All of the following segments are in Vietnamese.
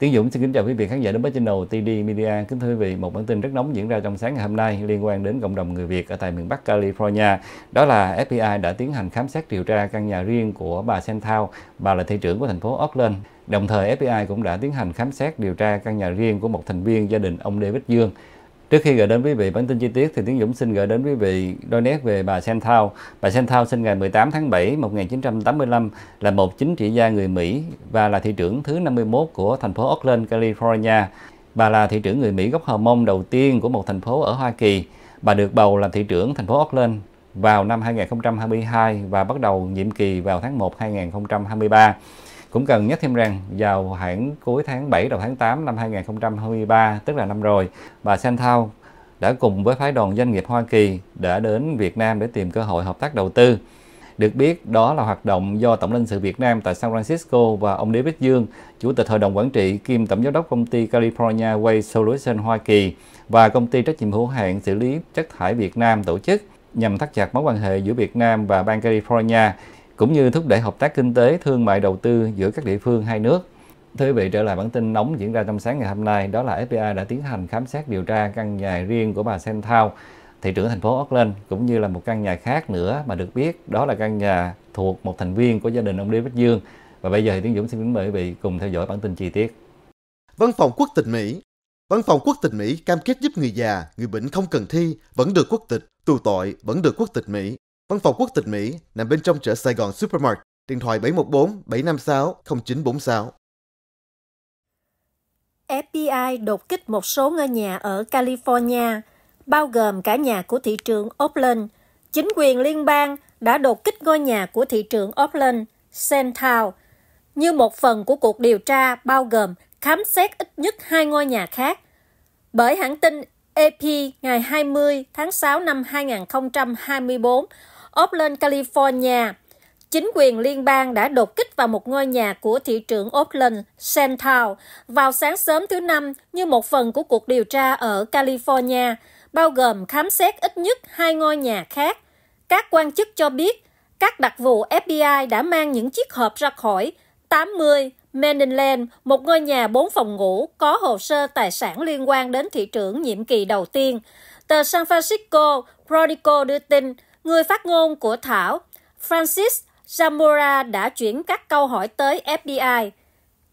Tiến Dũng xin kính chào quý vị khán giả đến với channel TD Media. Kính thưa quý vị, một bản tin rất nóng diễn ra trong sáng ngày hôm nay liên quan đến cộng đồng người Việt ở tại miền Bắc California. Đó là FBI đã tiến hành khám xét điều tra căn nhà riêng của bà Santhao, bà là thị trưởng của thành phố Oakland. Đồng thời, FBI cũng đã tiến hành khám xét điều tra căn nhà riêng của một thành viên gia đình ông David Dương. Trước khi gửi đến quý vị bản tin chi tiết thì Tiến Dũng xin gửi đến quý vị đôi nét về bà Sen Thao. Bà Sen Thao sinh ngày 18 tháng 7 1985 là một chính trị gia người Mỹ và là thị trưởng thứ 51 của thành phố Oakland, California. Bà là thị trưởng người Mỹ gốc Hờ Mông đầu tiên của một thành phố ở Hoa Kỳ. Bà được bầu làm thị trưởng thành phố Oakland vào năm 2022 và bắt đầu nhiệm kỳ vào tháng 1 2023. Cũng cần nhắc thêm rằng vào khoảng cuối tháng 7 đầu tháng 8 năm 2023, tức là năm rồi, bà Santhao đã cùng với phái đoàn doanh nghiệp Hoa Kỳ đã đến Việt Nam để tìm cơ hội hợp tác đầu tư. Được biết, đó là hoạt động do Tổng lãnh sự Việt Nam tại San Francisco và ông David Dương, Chủ tịch Hội đồng Quản trị kiêm Tổng giám đốc công ty California Way Solution Hoa Kỳ và công ty trách nhiệm hữu hạn xử lý chất thải Việt Nam tổ chức nhằm thắt chặt mối quan hệ giữa Việt Nam và bang California cũng như thúc đẩy hợp tác kinh tế, thương mại đầu tư giữa các địa phương hai nước. Thưa quý vị, trở lại bản tin nóng diễn ra trong sáng ngày hôm nay, đó là FBI đã tiến hành khám xét điều tra căn nhà riêng của bà Sen Thao, thị trưởng thành phố Auckland, cũng như là một căn nhà khác nữa mà được biết đó là căn nhà thuộc một thành viên của gia đình ông David Dương. Và bây giờ thì Tiến Dũng xin kính mời quý vị cùng theo dõi bản tin chi tiết. Văn phòng quốc tịch Mỹ Văn phòng quốc tịch Mỹ cam kết giúp người già, người bệnh không cần thi, vẫn được quốc tịch, tù tội vẫn được quốc tịch Mỹ. Văn phòng quốc tịch Mỹ nằm bên trong chợ Sài Gòn Supermart, điện thoại 714 756 0946. FBI đột kích một số ngôi nhà ở California, bao gồm cả nhà của thị trường Oakland. Chính quyền liên bang đã đột kích ngôi nhà của thị trường Oakland, Central, như một phần của cuộc điều tra bao gồm khám xét ít nhất hai ngôi nhà khác. Bởi hãng tin AP ngày 20 tháng 6 năm 2024, Oakland, California. Chính quyền liên bang đã đột kích vào một ngôi nhà của thị trưởng Oakland, Sam vào sáng sớm thứ Năm như một phần của cuộc điều tra ở California, bao gồm khám xét ít nhất hai ngôi nhà khác. Các quan chức cho biết, các đặc vụ FBI đã mang những chiếc hộp ra khỏi 80 Mendenland, một ngôi nhà bốn phòng ngủ có hồ sơ tài sản liên quan đến thị trưởng nhiệm kỳ đầu tiên. Tờ San Francisco Chronicle đưa tin Người phát ngôn của Thảo, Francis Zamora đã chuyển các câu hỏi tới FBI.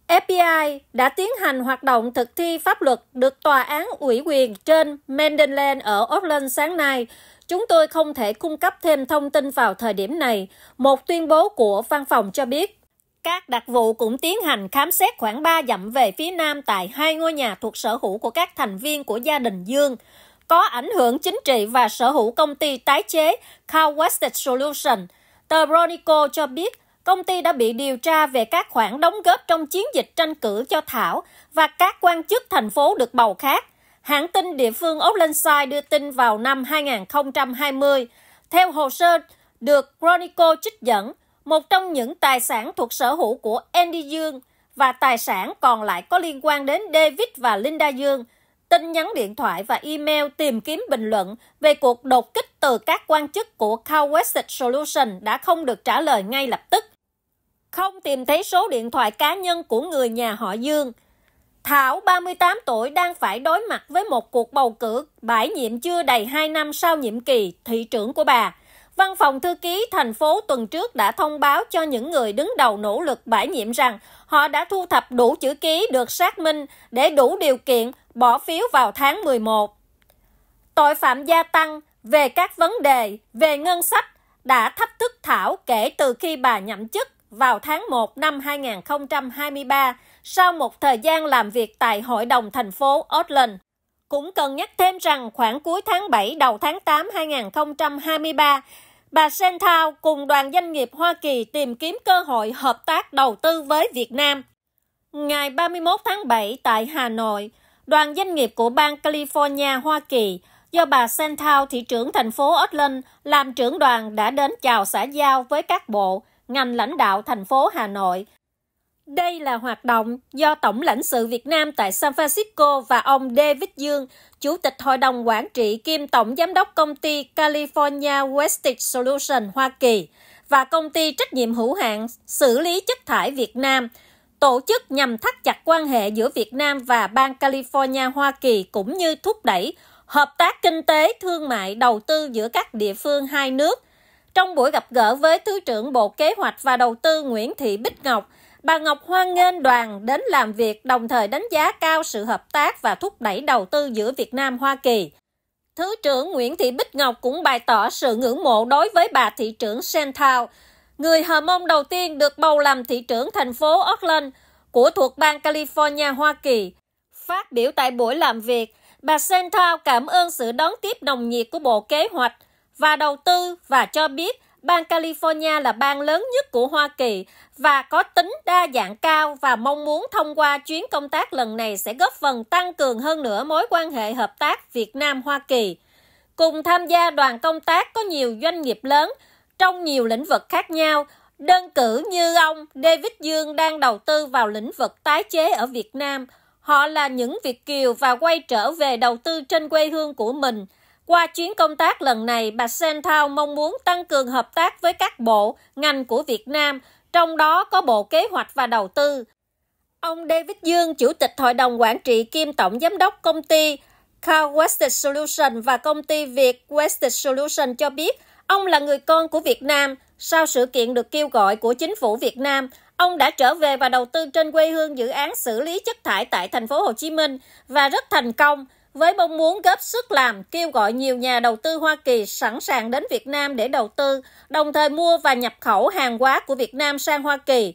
FBI đã tiến hành hoạt động thực thi pháp luật được tòa án ủy quyền trên Mendenland ở Auckland sáng nay. Chúng tôi không thể cung cấp thêm thông tin vào thời điểm này, một tuyên bố của văn phòng cho biết. Các đặc vụ cũng tiến hành khám xét khoảng 3 dặm về phía nam tại hai ngôi nhà thuộc sở hữu của các thành viên của gia đình Dương có ảnh hưởng chính trị và sở hữu công ty tái chế Cal Wested Solution. Tờ Bronico cho biết công ty đã bị điều tra về các khoản đóng góp trong chiến dịch tranh cử cho Thảo và các quan chức thành phố được bầu khác. Hãng tin địa phương Oxlandside đưa tin vào năm 2020. Theo hồ sơ được Bronico trích dẫn, một trong những tài sản thuộc sở hữu của Andy Dương và tài sản còn lại có liên quan đến David và Linda Dương – tin nhắn điện thoại và email tìm kiếm bình luận về cuộc đột kích từ các quan chức của Cowesset Solution đã không được trả lời ngay lập tức. Không tìm thấy số điện thoại cá nhân của người nhà họ Dương. Thảo, 38 tuổi, đang phải đối mặt với một cuộc bầu cử bãi nhiệm chưa đầy 2 năm sau nhiệm kỳ thị trưởng của bà – Văn phòng thư ký thành phố tuần trước đã thông báo cho những người đứng đầu nỗ lực bãi nhiệm rằng họ đã thu thập đủ chữ ký được xác minh để đủ điều kiện bỏ phiếu vào tháng 11. Tội phạm gia tăng về các vấn đề về ngân sách đã thách thức Thảo kể từ khi bà nhậm chức vào tháng 1 năm 2023 sau một thời gian làm việc tại Hội đồng thành phố Auckland. Cũng cần nhắc thêm rằng khoảng cuối tháng 7 đầu tháng 8 2023, Bà Thao cùng đoàn doanh nghiệp Hoa Kỳ tìm kiếm cơ hội hợp tác đầu tư với Việt Nam. Ngày 31 tháng 7 tại Hà Nội, đoàn doanh nghiệp của bang California, Hoa Kỳ do bà Thao, thị trưởng thành phố Oakland làm trưởng đoàn đã đến chào xã giao với các bộ, ngành lãnh đạo thành phố Hà Nội – đây là hoạt động do Tổng lãnh sự Việt Nam tại San Francisco và ông David Dương, Chủ tịch Hội đồng Quản trị kiêm Tổng Giám đốc công ty California Wastage Solution Hoa Kỳ và công ty trách nhiệm hữu hạn xử lý chất thải Việt Nam tổ chức nhằm thắt chặt quan hệ giữa Việt Nam và bang California Hoa Kỳ cũng như thúc đẩy hợp tác kinh tế, thương mại, đầu tư giữa các địa phương hai nước. Trong buổi gặp gỡ với Thứ trưởng Bộ Kế hoạch và Đầu tư Nguyễn Thị Bích Ngọc, Bà Ngọc hoan nghênh đoàn đến làm việc đồng thời đánh giá cao sự hợp tác và thúc đẩy đầu tư giữa Việt Nam-Hoa Kỳ. Thứ trưởng Nguyễn Thị Bích Ngọc cũng bày tỏ sự ngưỡng mộ đối với bà thị trưởng Santow, người Hờ Mông đầu tiên được bầu làm thị trưởng thành phố Auckland của thuộc bang California, Hoa Kỳ. Phát biểu tại buổi làm việc, bà Santow cảm ơn sự đón tiếp nồng nhiệt của Bộ Kế hoạch và Đầu tư và cho biết Bang California là bang lớn nhất của Hoa Kỳ và có tính đa dạng cao và mong muốn thông qua chuyến công tác lần này sẽ góp phần tăng cường hơn nữa mối quan hệ hợp tác Việt Nam-Hoa Kỳ. Cùng tham gia đoàn công tác có nhiều doanh nghiệp lớn trong nhiều lĩnh vực khác nhau, đơn cử như ông David Dương đang đầu tư vào lĩnh vực tái chế ở Việt Nam. Họ là những Việt Kiều và quay trở về đầu tư trên quê hương của mình – qua chuyến công tác lần này, bà Sen Thao mong muốn tăng cường hợp tác với các bộ, ngành của Việt Nam, trong đó có Bộ Kế hoạch và Đầu tư. Ông David Dương, Chủ tịch Hội đồng Quản trị kiêm Tổng Giám đốc công ty Car Wested Solution và công ty Việt Wested Solution cho biết ông là người con của Việt Nam. Sau sự kiện được kêu gọi của chính phủ Việt Nam, ông đã trở về và đầu tư trên quê hương dự án xử lý chất thải tại thành phố Hồ Chí Minh và rất thành công – với mong muốn góp sức làm kêu gọi nhiều nhà đầu tư Hoa Kỳ sẵn sàng đến Việt Nam để đầu tư, đồng thời mua và nhập khẩu hàng hóa của Việt Nam sang Hoa Kỳ.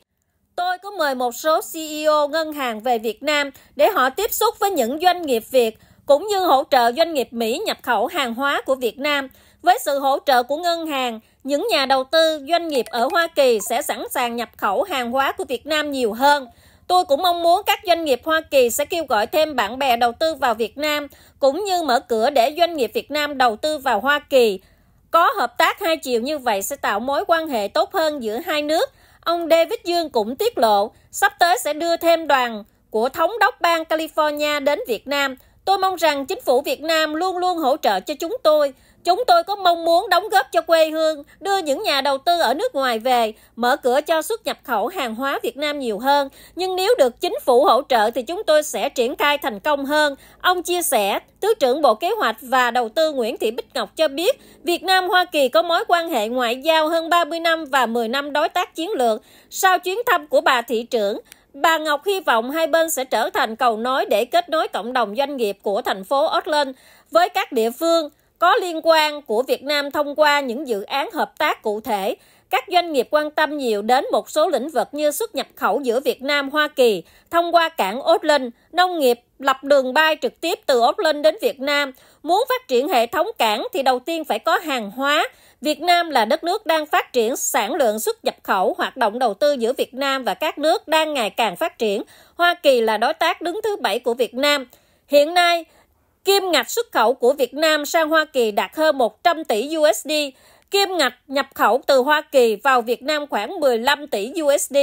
Tôi có mời một số CEO ngân hàng về Việt Nam để họ tiếp xúc với những doanh nghiệp Việt cũng như hỗ trợ doanh nghiệp Mỹ nhập khẩu hàng hóa của Việt Nam. Với sự hỗ trợ của ngân hàng, những nhà đầu tư, doanh nghiệp ở Hoa Kỳ sẽ sẵn sàng nhập khẩu hàng hóa của Việt Nam nhiều hơn. Tôi cũng mong muốn các doanh nghiệp Hoa Kỳ sẽ kêu gọi thêm bạn bè đầu tư vào Việt Nam, cũng như mở cửa để doanh nghiệp Việt Nam đầu tư vào Hoa Kỳ. Có hợp tác hai chiều như vậy sẽ tạo mối quan hệ tốt hơn giữa hai nước. Ông David Dương cũng tiết lộ, sắp tới sẽ đưa thêm đoàn của thống đốc bang California đến Việt Nam. Tôi mong rằng chính phủ Việt Nam luôn luôn hỗ trợ cho chúng tôi, Chúng tôi có mong muốn đóng góp cho quê hương, đưa những nhà đầu tư ở nước ngoài về, mở cửa cho xuất nhập khẩu hàng hóa Việt Nam nhiều hơn. Nhưng nếu được chính phủ hỗ trợ thì chúng tôi sẽ triển khai thành công hơn. Ông chia sẻ, Thứ trưởng Bộ Kế hoạch và Đầu tư Nguyễn Thị Bích Ngọc cho biết, Việt Nam Hoa Kỳ có mối quan hệ ngoại giao hơn 30 năm và 10 năm đối tác chiến lược. Sau chuyến thăm của bà thị trưởng, Bà Ngọc hy vọng hai bên sẽ trở thành cầu nối để kết nối cộng đồng doanh nghiệp của thành phố Auckland với các địa phương, có liên quan của Việt Nam thông qua những dự án hợp tác cụ thể. Các doanh nghiệp quan tâm nhiều đến một số lĩnh vực như xuất nhập khẩu giữa Việt Nam Hoa Kỳ thông qua cảng Auckland, nông nghiệp lập đường bay trực tiếp từ Auckland đến Việt Nam. Muốn phát triển hệ thống cảng thì đầu tiên phải có hàng hóa. Việt Nam là đất nước đang phát triển sản lượng xuất nhập khẩu, hoạt động đầu tư giữa Việt Nam và các nước đang ngày càng phát triển. Hoa Kỳ là đối tác đứng thứ bảy của Việt Nam. Hiện nay, Kim ngạch xuất khẩu của Việt Nam sang Hoa Kỳ đạt hơn 100 tỷ USD, kim ngạch nhập khẩu từ Hoa Kỳ vào Việt Nam khoảng 15 tỷ USD.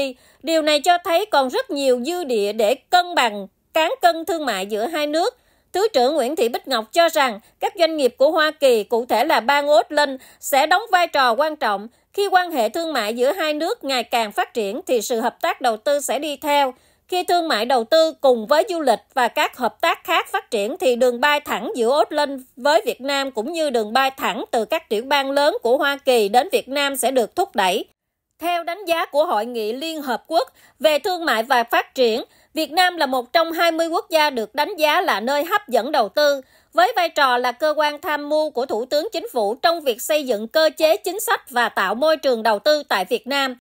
Điều này cho thấy còn rất nhiều dư địa để cân bằng cán cân thương mại giữa hai nước. Thứ trưởng Nguyễn Thị Bích Ngọc cho rằng các doanh nghiệp của Hoa Kỳ, cụ thể là bang Scotland, sẽ đóng vai trò quan trọng. Khi quan hệ thương mại giữa hai nước ngày càng phát triển thì sự hợp tác đầu tư sẽ đi theo. Khi thương mại đầu tư cùng với du lịch và các hợp tác khác phát triển thì đường bay thẳng giữa Úc Linh với Việt Nam cũng như đường bay thẳng từ các tiểu bang lớn của Hoa Kỳ đến Việt Nam sẽ được thúc đẩy. Theo đánh giá của Hội nghị Liên Hợp Quốc về Thương mại và Phát triển, Việt Nam là một trong 20 quốc gia được đánh giá là nơi hấp dẫn đầu tư, với vai trò là cơ quan tham mưu của Thủ tướng Chính phủ trong việc xây dựng cơ chế chính sách và tạo môi trường đầu tư tại Việt Nam.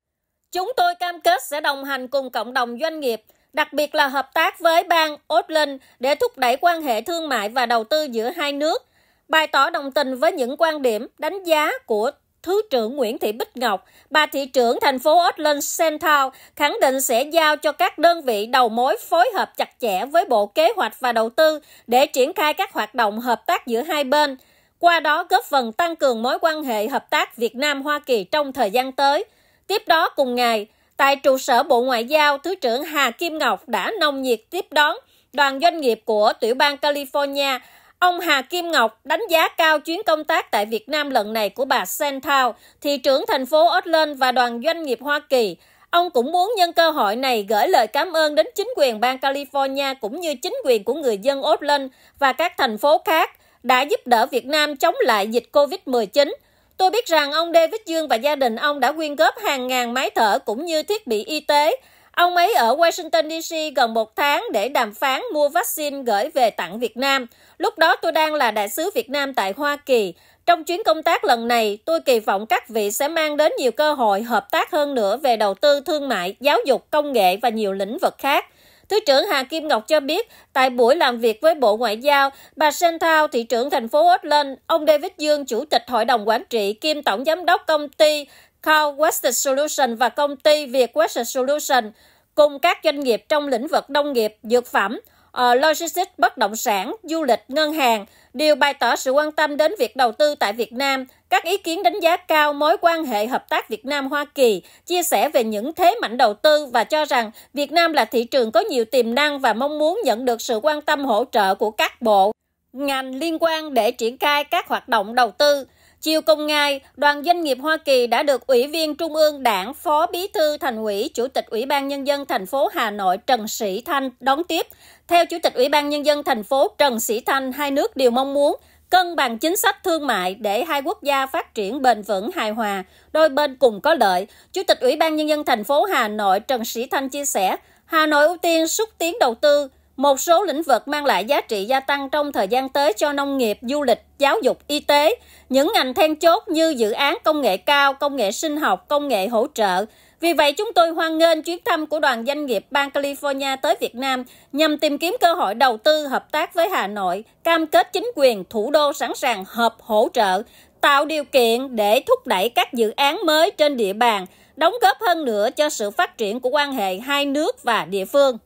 Chúng tôi cam kết sẽ đồng hành cùng cộng đồng doanh nghiệp, đặc biệt là hợp tác với bang Auckland để thúc đẩy quan hệ thương mại và đầu tư giữa hai nước, bày tỏ đồng tình với những quan điểm đánh giá của Thứ trưởng Nguyễn Thị Bích Ngọc, bà thị trưởng thành phố Auckland Central khẳng định sẽ giao cho các đơn vị đầu mối phối hợp chặt chẽ với Bộ Kế hoạch và Đầu tư để triển khai các hoạt động hợp tác giữa hai bên, qua đó góp phần tăng cường mối quan hệ hợp tác Việt Nam-Hoa Kỳ trong thời gian tới. Tiếp đó cùng ngày, Tại trụ sở Bộ Ngoại giao, Thứ trưởng Hà Kim Ngọc đã nồng nhiệt tiếp đón đoàn doanh nghiệp của tiểu bang California. Ông Hà Kim Ngọc đánh giá cao chuyến công tác tại Việt Nam lần này của bà Santow, thị trưởng thành phố Auckland và đoàn doanh nghiệp Hoa Kỳ. Ông cũng muốn nhân cơ hội này gửi lời cảm ơn đến chính quyền bang California cũng như chính quyền của người dân Auckland và các thành phố khác đã giúp đỡ Việt Nam chống lại dịch COVID-19 Tôi biết rằng ông David Dương và gia đình ông đã quyên góp hàng ngàn máy thở cũng như thiết bị y tế. Ông ấy ở Washington DC gần một tháng để đàm phán mua vaccine gửi về tặng Việt Nam. Lúc đó tôi đang là đại sứ Việt Nam tại Hoa Kỳ. Trong chuyến công tác lần này, tôi kỳ vọng các vị sẽ mang đến nhiều cơ hội hợp tác hơn nữa về đầu tư thương mại, giáo dục, công nghệ và nhiều lĩnh vực khác. Thứ trưởng Hà Kim Ngọc cho biết, tại buổi làm việc với Bộ Ngoại giao, bà Sen Thao, thị trưởng thành phố Auckland, ông David Dương, chủ tịch hội đồng quản trị kiêm tổng giám đốc công ty Call Western Solution và công ty Việt Western Solution cùng các doanh nghiệp trong lĩnh vực nông nghiệp, dược phẩm, ờ, logistics, bất động sản, du lịch, ngân hàng đều bày tỏ sự quan tâm đến việc đầu tư tại Việt Nam – các ý kiến đánh giá cao mối quan hệ hợp tác Việt Nam-Hoa Kỳ, chia sẻ về những thế mạnh đầu tư và cho rằng Việt Nam là thị trường có nhiều tiềm năng và mong muốn nhận được sự quan tâm hỗ trợ của các bộ, ngành liên quan để triển khai các hoạt động đầu tư. Chiều cùng ngày, đoàn doanh nghiệp Hoa Kỳ đã được Ủy viên Trung ương Đảng, Phó Bí thư Thành ủy, Chủ tịch Ủy ban nhân dân thành phố Hà Nội Trần Sĩ Thanh đón tiếp. Theo Chủ tịch Ủy ban nhân dân thành phố Trần Sĩ Thanh, hai nước đều mong muốn cân bằng chính sách thương mại để hai quốc gia phát triển bền vững hài hòa, đôi bên cùng có lợi. Chủ tịch Ủy ban Nhân dân thành phố Hà Nội Trần Sĩ Thanh chia sẻ, Hà Nội ưu tiên xúc tiến đầu tư một số lĩnh vực mang lại giá trị gia tăng trong thời gian tới cho nông nghiệp, du lịch, giáo dục, y tế, những ngành then chốt như dự án công nghệ cao, công nghệ sinh học, công nghệ hỗ trợ, vì vậy, chúng tôi hoan nghênh chuyến thăm của đoàn doanh nghiệp bang California tới Việt Nam nhằm tìm kiếm cơ hội đầu tư hợp tác với Hà Nội, cam kết chính quyền thủ đô sẵn sàng hợp hỗ trợ, tạo điều kiện để thúc đẩy các dự án mới trên địa bàn, đóng góp hơn nữa cho sự phát triển của quan hệ hai nước và địa phương.